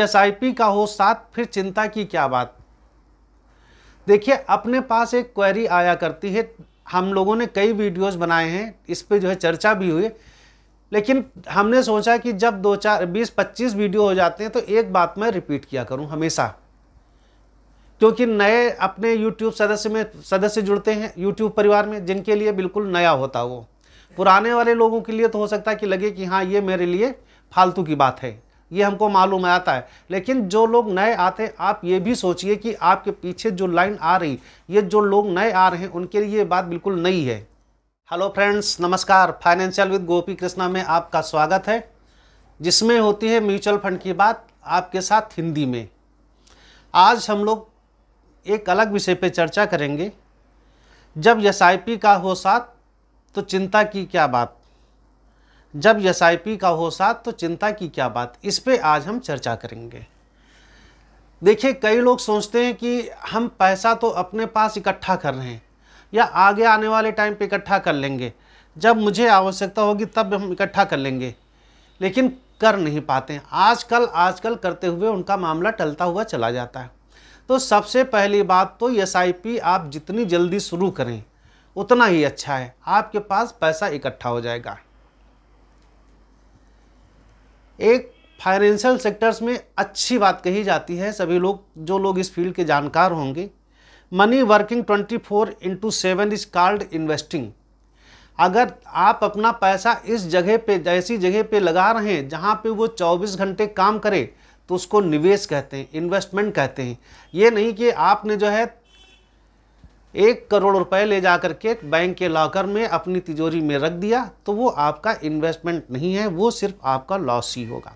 SIP का हो साथ फिर चिंता की क्या बात देखिए अपने पास एक क्वेरी आया करती है हम लोगों ने कई वीडियोस बनाए हैं इस पर जो है चर्चा भी हुई लेकिन हमने सोचा कि जब दो चार बीस पच्चीस वीडियो हो जाते हैं तो एक बात मैं रिपीट किया करूं हमेशा क्योंकि नए अपने YouTube सदस्य में सदस्य जुड़ते हैं YouTube परिवार में जिनके लिए बिल्कुल नया होता वो पुराने वाले लोगों के लिए तो हो सकता है कि लगे कि हाँ ये मेरे लिए फालतू की बात है ये हमको मालूम आता है लेकिन जो लोग नए आते हैं आप ये भी सोचिए कि आपके पीछे जो लाइन आ रही ये जो लोग नए आ रहे हैं उनके लिए ये बात बिल्कुल नई है हेलो फ्रेंड्स नमस्कार फाइनेंशियल विद गोपी कृष्णा में आपका स्वागत है जिसमें होती है म्यूचुअल फंड की बात आपके साथ हिंदी में आज हम लोग एक अलग विषय पर चर्चा करेंगे जब एस का हो साथ तो चिंता की क्या बात जब एस का हो साथ तो चिंता की क्या बात इस पर आज हम चर्चा करेंगे देखिए कई लोग सोचते हैं कि हम पैसा तो अपने पास इकट्ठा कर रहे हैं या आगे आने वाले टाइम पे इकट्ठा कर लेंगे जब मुझे आवश्यकता होगी तब हम इकट्ठा कर लेंगे लेकिन कर नहीं पाते आजकल आजकल करते हुए उनका मामला टलता हुआ चला जाता है तो सबसे पहली बात तो एस आप जितनी जल्दी शुरू करें उतना ही अच्छा है आपके पास पैसा इकट्ठा हो जाएगा एक फाइनेंशियल सेक्टर्स में अच्छी बात कही जाती है सभी लोग जो लोग इस फील्ड के जानकार होंगे money working 24 four into seven is called investing अगर आप अपना पैसा इस जगह पे ऐसी जगह पे लगा रहे हैं जहाँ पे वो 24 घंटे काम करे तो उसको निवेश कहते हैं इन्वेस्टमेंट कहते हैं ये नहीं कि आपने जो है एक करोड़ रुपए ले जा कर के बैंक के लॉकर में अपनी तिजोरी में रख दिया तो वो आपका इन्वेस्टमेंट नहीं है वो सिर्फ आपका लॉस ही होगा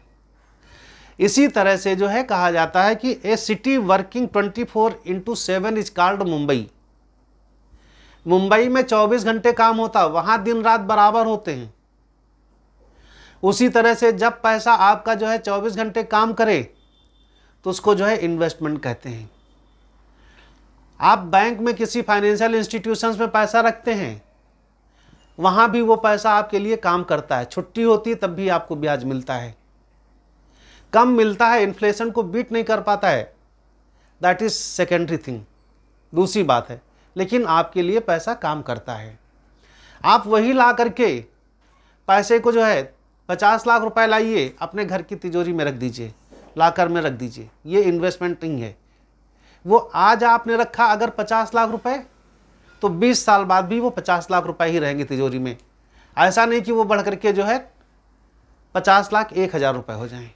इसी तरह से जो है कहा जाता है कि a city working 24 four into seven is called Mumbai Mumbai में 24 घंटे काम होता वहाँ दिन रात बराबर होते हैं उसी तरह से जब पैसा आपका जो है 24 घंटे काम करे तो उसको जो है इन्वेस्टमेंट कहते हैं आप बैंक में किसी फाइनेंशियल इंस्टीट्यूशंस में पैसा रखते हैं वहाँ भी वो पैसा आपके लिए काम करता है छुट्टी होती है तब भी आपको ब्याज मिलता है कम मिलता है इन्फ्लेशन को बीट नहीं कर पाता है दैट इज़ सेकेंडरी थिंग दूसरी बात है लेकिन आपके लिए पैसा काम करता है आप वही ला करके पैसे को जो है पचास लाख रुपए लाइए अपने घर की तिजोरी में रख दीजिए लाकर में रख दीजिए ये इन्वेस्टमेंट नहीं है वो आज आपने रखा अगर पचास लाख रुपए तो बीस साल बाद भी वो पचास लाख रुपए ही रहेंगे तिजोरी में ऐसा नहीं कि वो बढ़ करके जो है पचास लाख एक हज़ार रुपये हो जाएं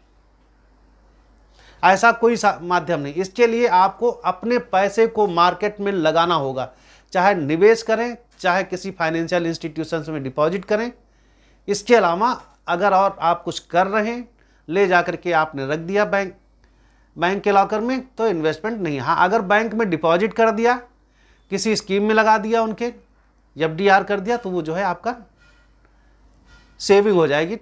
ऐसा कोई माध्यम नहीं इसके लिए आपको अपने पैसे को मार्केट में लगाना होगा चाहे निवेश करें चाहे किसी फाइनेंशियल इंस्टीट्यूशन में डिपॉजिट करें इसके अलावा अगर और आप कुछ कर रहे हैं ले जा के आपने रख दिया बैंक बैंक के लॉकर में तो इन्वेस्टमेंट नहीं हाँ अगर बैंक में डिपॉजिट कर दिया किसी स्कीम में लगा दिया उनके एफ कर दिया तो वो जो है आपका सेविंग हो जाएगी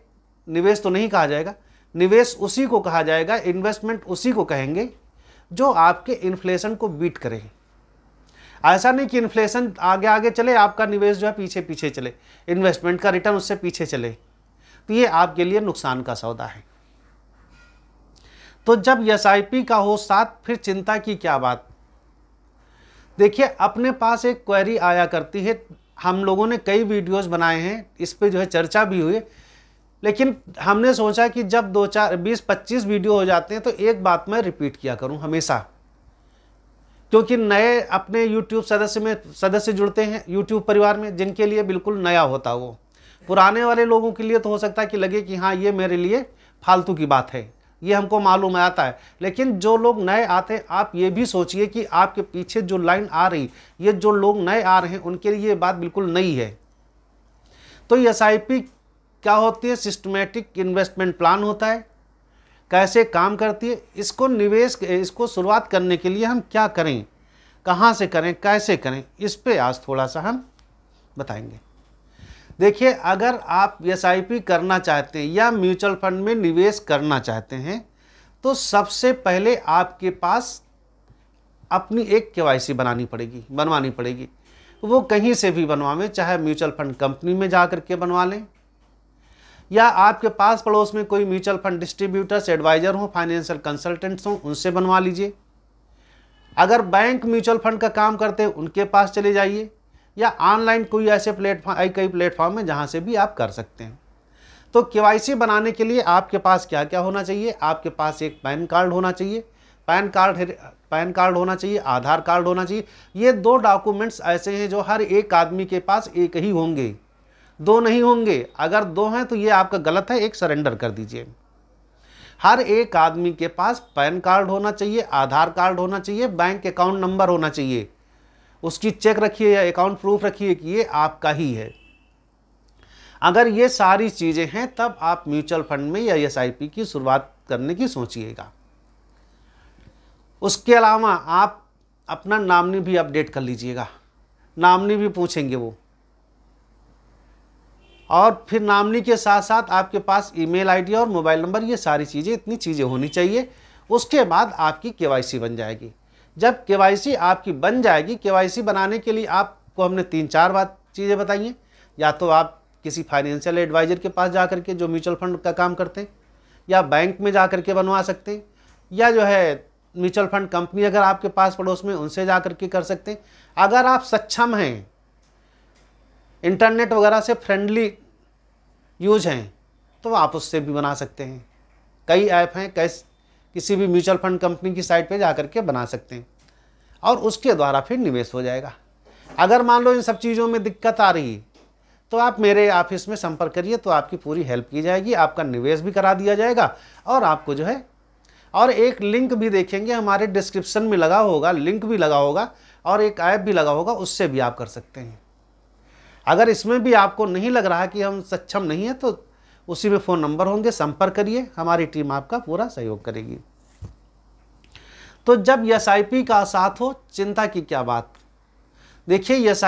निवेश तो नहीं कहा जाएगा निवेश उसी को कहा जाएगा इन्वेस्टमेंट उसी को कहेंगे जो आपके इन्फ्लेशन को बीट करे ऐसा नहीं कि इन्फ्लेशन आगे आगे चले आपका निवेश जो है पीछे पीछे चले इन्वेस्टमेंट का रिटर्न उससे पीछे चले तो ये आपके लिए नुकसान का सौदा है तो जब एस का हो साथ फिर चिंता की क्या बात देखिए अपने पास एक क्वेरी आया करती है हम लोगों ने कई वीडियोस बनाए हैं इस पर जो है चर्चा भी हुई लेकिन हमने सोचा कि जब दो चार बीस पच्चीस वीडियो हो जाते हैं तो एक बात मैं रिपीट किया करूं हमेशा क्योंकि नए अपने यूट्यूब सदस्य में सदस्य जुड़ते हैं यूट्यूब परिवार में जिनके लिए बिल्कुल नया होता वो पुराने वाले लोगों के लिए तो हो सकता है कि लगे कि हाँ ये मेरे लिए फालतू की बात है ये हमको मालूम आता है लेकिन जो लोग नए आते हैं आप ये भी सोचिए कि आपके पीछे जो लाइन आ रही ये जो लोग नए आ रहे हैं उनके लिए ये बात बिल्कुल नई है तो एस क्या होती है सिस्टमेटिक इन्वेस्टमेंट प्लान होता है कैसे काम करती है इसको निवेश इसको शुरुआत करने के लिए हम क्या करें कहाँ से करें कैसे करें इस पर आज थोड़ा सा हम बताएंगे देखिए अगर आप एस करना चाहते हैं या म्यूचुअल फंड में निवेश करना चाहते हैं तो सबसे पहले आपके पास अपनी एक के बनानी पड़ेगी बनवानी पड़ेगी वो कहीं से भी बनवावें चाहे म्यूचुअल फंड कंपनी में जा कर के बनवा लें या आपके पास पड़ोस में कोई म्यूचुअल फंड डिस्ट्रीब्यूटर्स एडवाइज़र हों फाइनेंशियल कंसल्टेंट्स हों उनसे बनवा लीजिए अगर बैंक म्यूचुअल फंड का काम करते हैं उनके पास चले जाइए या ऑनलाइन कोई ऐसे प्लेटफॉर्म कई प्लेटफॉर्म है जहाँ से भी आप कर सकते हैं तो के बनाने के लिए आपके पास क्या क्या होना चाहिए आपके पास एक पैन कार्ड होना चाहिए पैन कार्ड पैन कार्ड होना चाहिए आधार कार्ड होना चाहिए ये दो डॉक्यूमेंट्स ऐसे हैं जो हर एक आदमी के पास एक ही होंगे दो नहीं होंगे अगर दो हैं तो ये आपका गलत है एक सरेंडर कर दीजिए हर एक आदमी के पास पैन कार्ड होना चाहिए आधार कार्ड होना चाहिए बैंक अकाउंट नंबर होना चाहिए उसकी चेक रखिए या अकाउंट प्रूफ रखिए कि ये आपका ही है अगर ये सारी चीज़ें हैं तब आप म्यूचुअल फंड में या एस की शुरुआत करने की सोचिएगा उसके अलावा आप अपना नामनी भी अपडेट कर लीजिएगा नामनी भी पूछेंगे वो और फिर नामनी के साथ साथ आपके पास ईमेल आईडी और मोबाइल नंबर ये सारी चीज़ें इतनी चीज़ें होनी चाहिए उसके बाद आपकी केवाईसी बन जाएगी जब के आपकी बन जाएगी के बनाने के लिए आपको हमने तीन चार बात चीज़ें बताई हैं या तो आप किसी फाइनेंशियल एडवाइज़र के पास जा कर के जो म्यूचुअल फंड का काम करते हैं या बैंक में जा कर के बनवा सकते हैं या जो है म्यूचुअल फंड कंपनी अगर आपके पास पड़ोस में उनसे जा कर के कर सकते हैं अगर आप सक्षम हैं इंटरनेट वगैरह से फ्रेंडली यूज हैं तो आप उससे भी बना सकते हैं कई ऐप हैं कई किसी भी म्यूचुअल फंड कंपनी की साइट पे जा कर के बना सकते हैं और उसके द्वारा फिर निवेश हो जाएगा अगर मान लो इन सब चीज़ों में दिक्कत आ रही है तो आप मेरे ऑफिस में संपर्क करिए तो आपकी पूरी हेल्प की जाएगी आपका निवेश भी करा दिया जाएगा और आपको जो है और एक लिंक भी देखेंगे हमारे डिस्क्रिप्शन में लगा होगा लिंक भी लगा होगा और एक ऐप भी लगा होगा उससे भी आप कर सकते हैं अगर इसमें भी आपको नहीं लग रहा कि हम सक्षम नहीं हैं तो उसी में फ़ोन नंबर होंगे संपर्क करिए हमारी टीम आपका पूरा सहयोग करेगी तो जब एस का साथ हो चिंता की क्या बात देखिए एस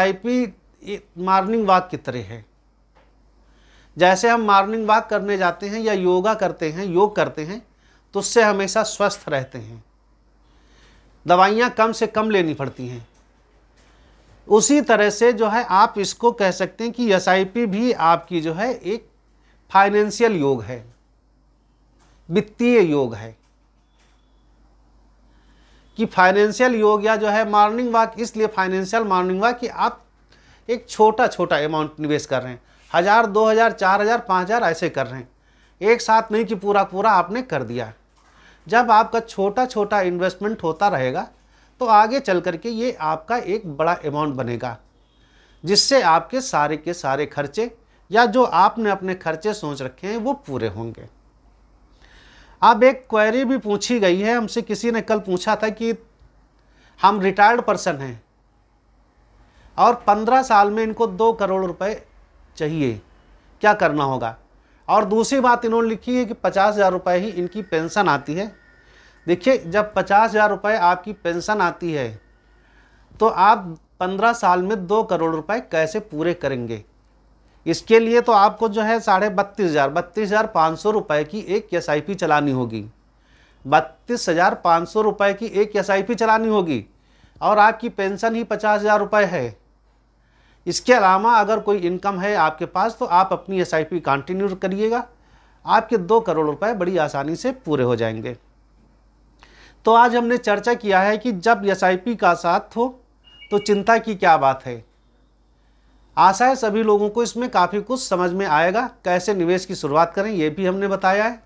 मॉर्निंग वॉक की तरह है जैसे हम मॉर्निंग वॉक करने जाते हैं या योगा करते हैं योग करते हैं तो उससे हमेशा स्वस्थ रहते हैं दवाइयाँ कम से कम लेनी पड़ती हैं उसी तरह से जो है आप इसको कह सकते हैं कि एस भी आपकी जो है एक फाइनेंशियल योग है वित्तीय योग है कि फाइनेंशियल योग या जो है मॉर्निंग वॉक इसलिए फाइनेंशियल मॉर्निंग वॉक कि आप एक छोटा छोटा अमाउंट निवेश कर रहे हैं हज़ार दो हज़ार चार हज़ार पाँच हज़ार ऐसे कर रहे हैं एक साथ नहीं कि पूरा पूरा आपने कर दिया जब आपका छोटा छोटा इन्वेस्टमेंट होता रहेगा तो आगे चल करके ये आपका एक बड़ा अमाउंट बनेगा जिससे आपके सारे के सारे खर्चे या जो आपने अपने खर्चे सोच रखे हैं वो पूरे होंगे अब एक क्वेरी भी पूछी गई है हमसे किसी ने कल पूछा था कि हम रिटायर्ड पर्सन हैं और पंद्रह साल में इनको दो करोड़ रुपए चाहिए क्या करना होगा और दूसरी बात इन्होंने लिखी है कि पचास हज़ार रुपये ही इनकी पेंशन आती है देखिए जब पचास हज़ार रुपये आपकी पेंशन आती है तो आप पंद्रह साल में दो करोड़ रुपए कैसे पूरे करेंगे इसके लिए तो आपको जो है साढ़े बत्तीस हज़ार बत्तीस हज़ार पाँच सौ रुपये की एक एस आई पी चलानी होगी बत्तीस हज़ार पाँच सौ रुपये की एक एस आई पी चलानी होगी और आपकी पेंशन ही पचास हज़ार रुपये है इसके अलावा अगर कोई इनकम है आपके पास तो आप अपनी एस आई पी कंटिन्यू करिएगा आपके दो करोड़ रुपये बड़ी आसानी से पूरे हो जाएंगे तो आज हमने चर्चा किया है कि जब एस आई पी का साथ हो तो चिंता की क्या बात है आशा है सभी लोगों को इसमें काफ़ी कुछ समझ में आएगा कैसे निवेश की शुरुआत करें ये भी हमने बताया है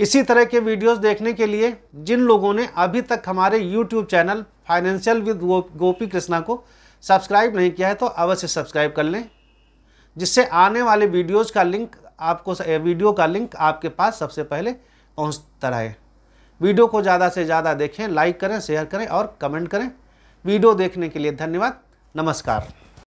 इसी तरह के वीडियोस देखने के लिए जिन लोगों ने अभी तक हमारे YouTube channel financial with Gopi Krishna को सब्सक्राइब नहीं किया है तो अवश्य सब्सक्राइब कर लें जिससे आने वाले वीडियोज़ का लिंक आपको वीडियो का लिंक आपके पास सबसे पहले पहुँचता रहे वीडियो को ज़्यादा से ज़्यादा देखें लाइक करें शेयर करें और कमेंट करें वीडियो देखने के लिए धन्यवाद नमस्कार